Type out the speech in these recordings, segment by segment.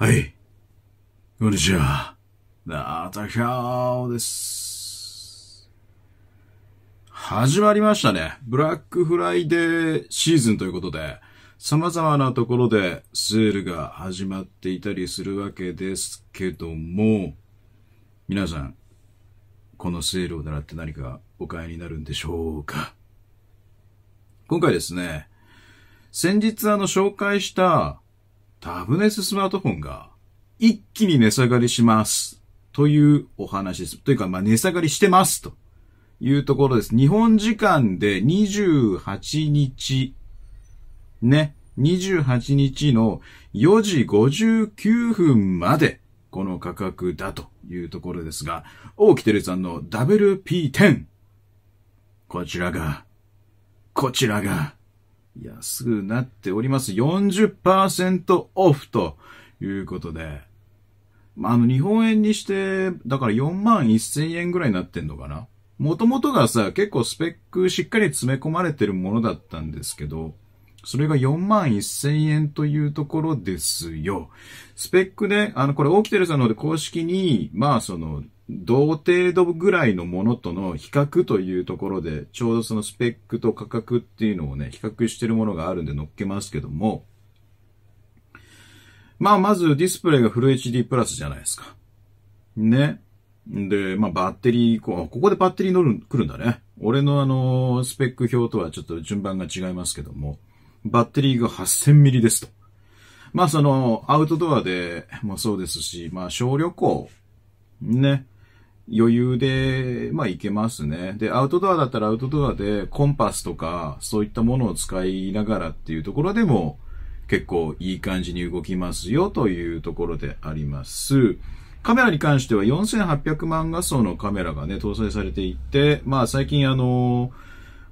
はい。こんにちは。ータきャオです。始まりましたね。ブラックフライデーシーズンということで、様々なところでセールが始まっていたりするわけですけども、皆さん、このセールを狙って何かお買いになるんでしょうか今回ですね、先日あの紹介したタブネススマートフォンが一気に値下がりします。というお話です。というか、まあ、値下がりしてます。というところです。日本時間で28日、ね、28日の4時59分まで、この価格だというところですが、大木てるさんの WP10。こちらが、こちらが、安くなっております。40%オフということで。まあ、の、日本円にして、だから4万1000円ぐらいになってんのかな。もともとがさ、結構スペックしっかり詰め込まれてるものだったんですけど、それが4万1000円というところですよ。スペックね、あの、これ、オキテルさので公式に、まあ、その、同程度ぐらいのものとの比較というところで、ちょうどそのスペックと価格っていうのをね、比較してるものがあるんで載っけますけども、まあ、まずディスプレイがフル HD プラスじゃないですか。ね。で、まあ、バッテリー、ここでバッテリー乗る、来るんだね。俺のあの、スペック表とはちょっと順番が違いますけども、バッテリーが8 0 0 0ミリですと。まあ、その、アウトドアでもそうですし、まあ、小旅行、ね。余裕で、まあ、いけますね。で、アウトドアだったらアウトドアで、コンパスとか、そういったものを使いながらっていうところでも、結構いい感じに動きますよというところであります。カメラに関しては4800万画素のカメラがね、搭載されていて、まあ最近あの、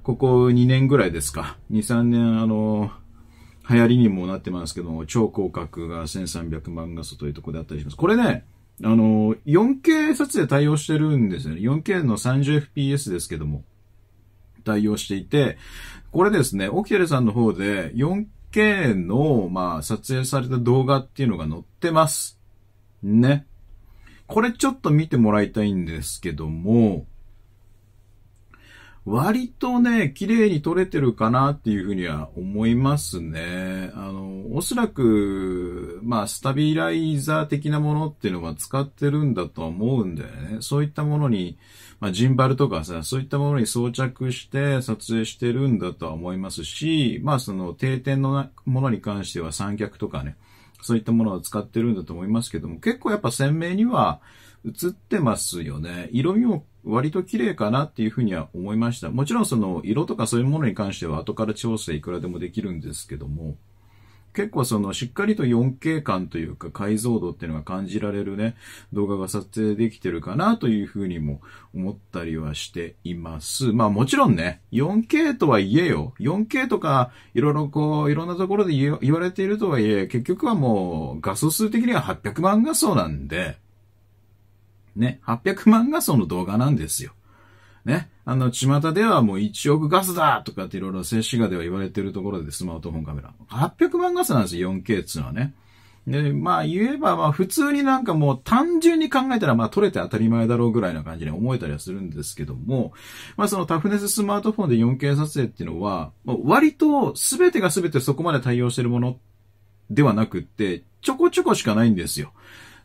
ここ2年ぐらいですか、2、3年あの、流行りにもなってますけども、超広角が1300万画素というところであったりします。これね、あの、4K 撮影対応してるんですよね。4K の 30fps ですけども、対応していて、これですね、オキテルさんの方で 4K の、まあ、撮影された動画っていうのが載ってます。ね。これちょっと見てもらいたいんですけども、割とね、綺麗に撮れてるかなっていうふうには思いますね。あの、おそらく、まあ、スタビライザー的なものっていうのは使ってるんだと思うんだよね。そういったものに、まあ、ジンバルとかさ、そういったものに装着して撮影してるんだとは思いますし、まあ、その定点のものに関しては三脚とかね、そういったものを使ってるんだと思いますけども、結構やっぱ鮮明には映ってますよね。色味も割と綺麗かなっていうふうには思いました。もちろんその色とかそういうものに関しては後から調整いくらでもできるんですけども、結構そのしっかりと 4K 感というか解像度っていうのが感じられるね、動画が撮影できてるかなというふうにも思ったりはしています。まあもちろんね、4K とはいえよ。4K とかいろいろこう、いろんなところで言われているとはいえ、結局はもう画素数的には800万画素なんで、ね、800万画素の動画なんですよ。ね。あの、巷ではもう1億画素だとかっていろいろ静止画では言われてるところで、スマートフォンカメラ。800万画素なんですよ、4K っていうのはね。で、まあ言えば、まあ普通になんかもう単純に考えたら、まあ撮れて当たり前だろうぐらいな感じに思えたりはするんですけども、まあそのタフネススマートフォンで 4K 撮影っていうのは、割と全てが全てそこまで対応してるものではなくって、ちょこちょこしかないんですよ。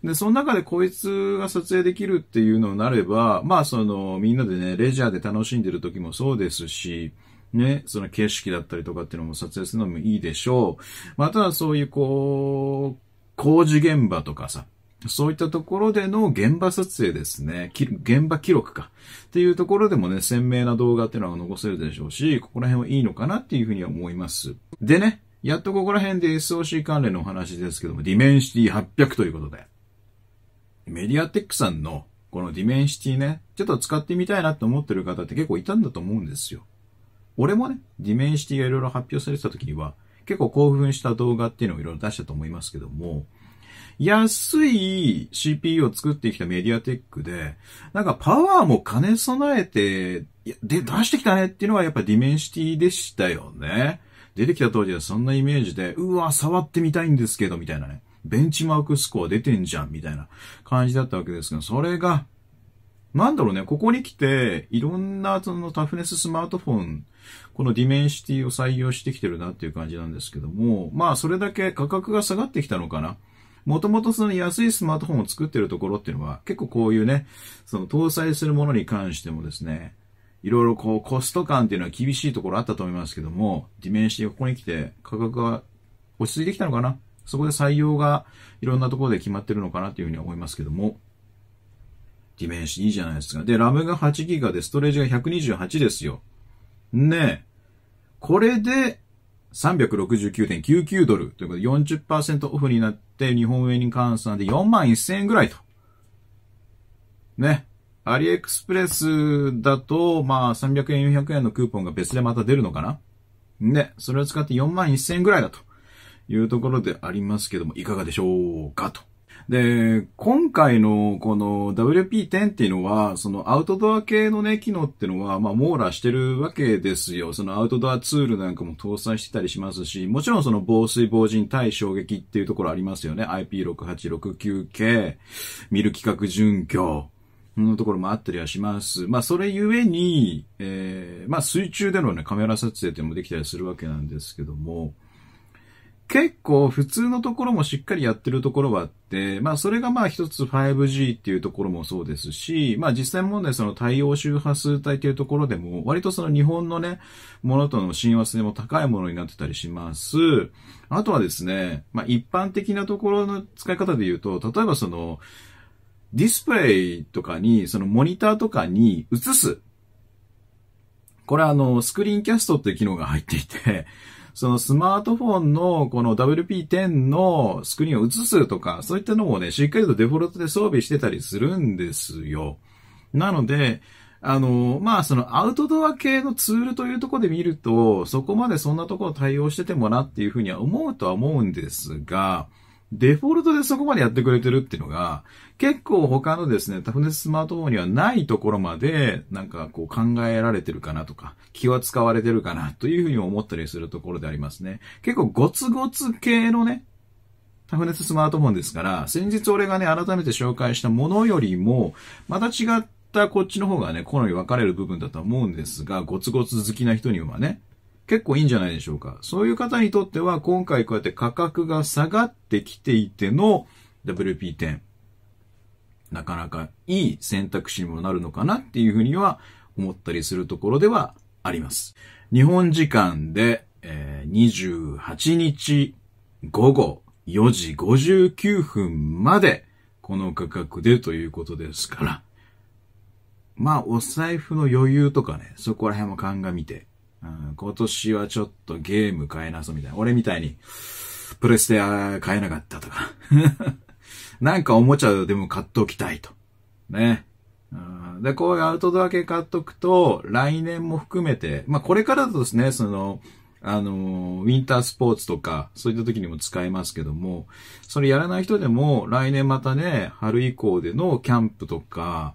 で、その中でこいつが撮影できるっていうのになれば、まあその、みんなでね、レジャーで楽しんでる時もそうですし、ね、その景色だったりとかっていうのも撮影するのもいいでしょう。またはそういうこう、工事現場とかさ、そういったところでの現場撮影ですね。現場記録か。っていうところでもね、鮮明な動画っていうのは残せるでしょうし、ここら辺はいいのかなっていうふうには思います。でね、やっとここら辺で SOC 関連のお話ですけども、ディメンシティ800ということで。メディアテックさんのこのディメンシティね、ちょっと使ってみたいなと思ってる方って結構いたんだと思うんですよ。俺もね、ディメンシティがいろいろ発表されてた時には、結構興奮した動画っていうのをいろいろ出したと思いますけども、安い CPU を作ってきたメディアテックで、なんかパワーも兼ね備えて、で、出してきたねっていうのはやっぱディメンシティでしたよね。出てきた当時はそんなイメージで、うわ、触ってみたいんですけど、みたいなね。ベンチマークスコア出てんじゃん、みたいな感じだったわけですが、それが、なんだろうね、ここに来て、いろんなそのタフネススマートフォン、このディメンシティを採用してきてるなっていう感じなんですけども、まあそれだけ価格が下がってきたのかな。もともとその安いスマートフォンを作ってるところっていうのは、結構こういうね、その搭載するものに関してもですね、いろいろこうコスト感っていうのは厳しいところあったと思いますけども、ディメンシティがここに来て価格が落ち着いてきたのかなそこで採用がいろんなところで決まってるのかなというふうに思いますけども。ディメンシいいじゃないですか。で、ラムが8ギガで、ストレージが128ですよ。ねえ。これで、369.99ドルということで40%オフになって日本円に換算で4万1000円ぐらいと。ね。アリエクスプレスだと、まあ300円400円のクーポンが別でまた出るのかなね。それを使って4万1000円ぐらいだと。いうところでありますけども、いかがでしょうかと。で、今回のこの WP10 っていうのは、そのアウトドア系のね、機能っていうのは、まあ網羅してるわけですよ。そのアウトドアツールなんかも搭載してたりしますし、もちろんその防水防塵対衝撃っていうところありますよね。IP6869K、見る企画準拠。のところもあったりはします。まあ、それゆえに、えー、まあ、水中でのね、カメラ撮影っていうのもできたりするわけなんですけども、結構普通のところもしっかりやってるところはあって、まあそれがまあ一つ 5G っていうところもそうですし、まあ実際問題その対応周波数帯っていうところでも、割とその日本のね、ものとの親和性も高いものになってたりします。あとはですね、まあ一般的なところの使い方で言うと、例えばその、ディスプレイとかに、そのモニターとかに映す。これあの、スクリーンキャストっていう機能が入っていて、そのスマートフォンのこの WP10 のスクリーンを映すとか、そういったのもね、しっかりとデフォルトで装備してたりするんですよ。なので、あの、まあ、そのアウトドア系のツールというところで見ると、そこまでそんなところ対応しててもなっていうふうには思うとは思うんですが、デフォルトでそこまでやってくれてるっていうのが、結構他のですね、タフネススマートフォンにはないところまで、なんかこう考えられてるかなとか、気は使われてるかなというふうに思ったりするところでありますね。結構ゴツゴツ系のね、タフネススマートフォンですから、先日俺がね、改めて紹介したものよりも、また違ったこっちの方がね、好み分かれる部分だと思うんですが、ゴツゴツ好きな人にはね、結構いいんじゃないでしょうか。そういう方にとっては、今回こうやって価格が下がってきていての WP10。なかなかいい選択肢にもなるのかなっていうふうには思ったりするところではあります。日本時間で、えー、28日午後4時59分までこの価格でということですから。まあ、お財布の余裕とかね、そこら辺も鑑みてうん、今年はちょっとゲーム買えなそうみたいな。俺みたいに、プレステア買えなかったとか。なんかおもちゃでも買っておきたいと。ね。うん、で、こういうアウトドア系買っとくと、来年も含めて、まあこれからだとですね、その、あの、ウィンタースポーツとか、そういった時にも使えますけども、それやらない人でも、来年またね、春以降でのキャンプとか、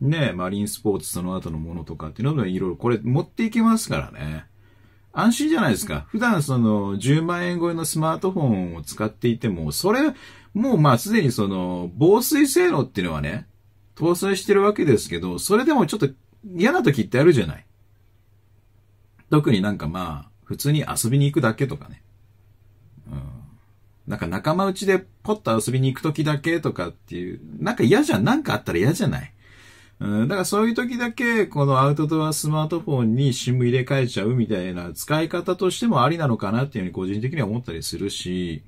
ね、マリンスポーツその後のものとかっていうのもいろいろこれ持っていけますからね。安心じゃないですか。普段その10万円超えのスマートフォンを使っていても、それ、もうまあすでにその防水性能っていうのはね、搭載してるわけですけど、それでもちょっと嫌な時ってあるじゃない。特になんかまあ、普通に遊びに行くだけとかね。うん。なんか仲間内でポッと遊びに行く時だけとかっていう、なんか嫌じゃん、なんかあったら嫌じゃない。うん、だからそういう時だけ、このアウトドアスマートフォンに SIM 入れ替えちゃうみたいな使い方としてもありなのかなっていうふうに個人的には思ったりするし、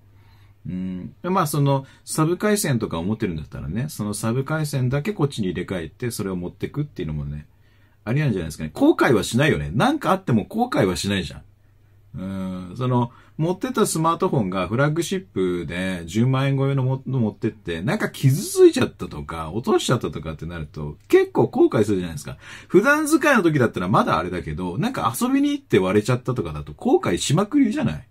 うん、まあそのサブ回線とか思ってるんだったらね、そのサブ回線だけこっちに入れ替えてそれを持ってくっていうのもね、ありなんじゃないですかね。後悔はしないよね。なんかあっても後悔はしないじゃん。うん、その、持ってたスマートフォンがフラッグシップで10万円超えのもの持ってって、なんか傷ついちゃったとか、落としちゃったとかってなると、結構後悔するじゃないですか。普段使いの時だったらまだあれだけど、なんか遊びに行って割れちゃったとかだと後悔しまくりじゃない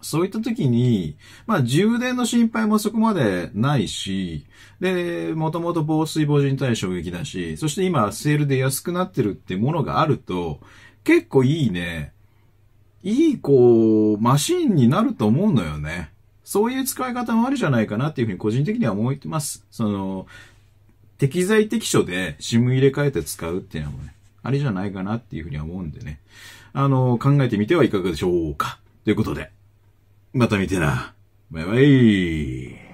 そういった時に、まあ充電の心配もそこまでないし、で、もともと防水防塵対衝撃だし、そして今セールで安くなってるってものがあると、結構いいね。いい、こう、マシンになると思うのよね。そういう使い方もあるじゃないかなっていうふうに個人的には思ってます。その、適材適所で SIM 入れ替えて使うっていうのもね、あれじゃないかなっていうふうには思うんでね。あの、考えてみてはいかがでしょうか。ということで、また見てな。バイバイ。